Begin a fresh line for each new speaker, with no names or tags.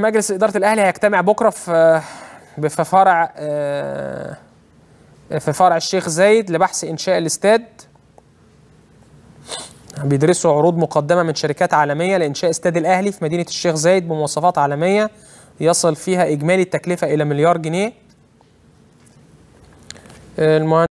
مجلس إدارة الأهلي هيجتمع بكرة في آه، في فرع آه، في فرع الشيخ زايد لبحث إنشاء الاستاد بيدرسوا عروض مقدمة من شركات عالمية لإنشاء استاد الأهلي في مدينة الشيخ زايد بمواصفات عالمية يصل فيها إجمالي التكلفة إلى مليار جنيه
آه،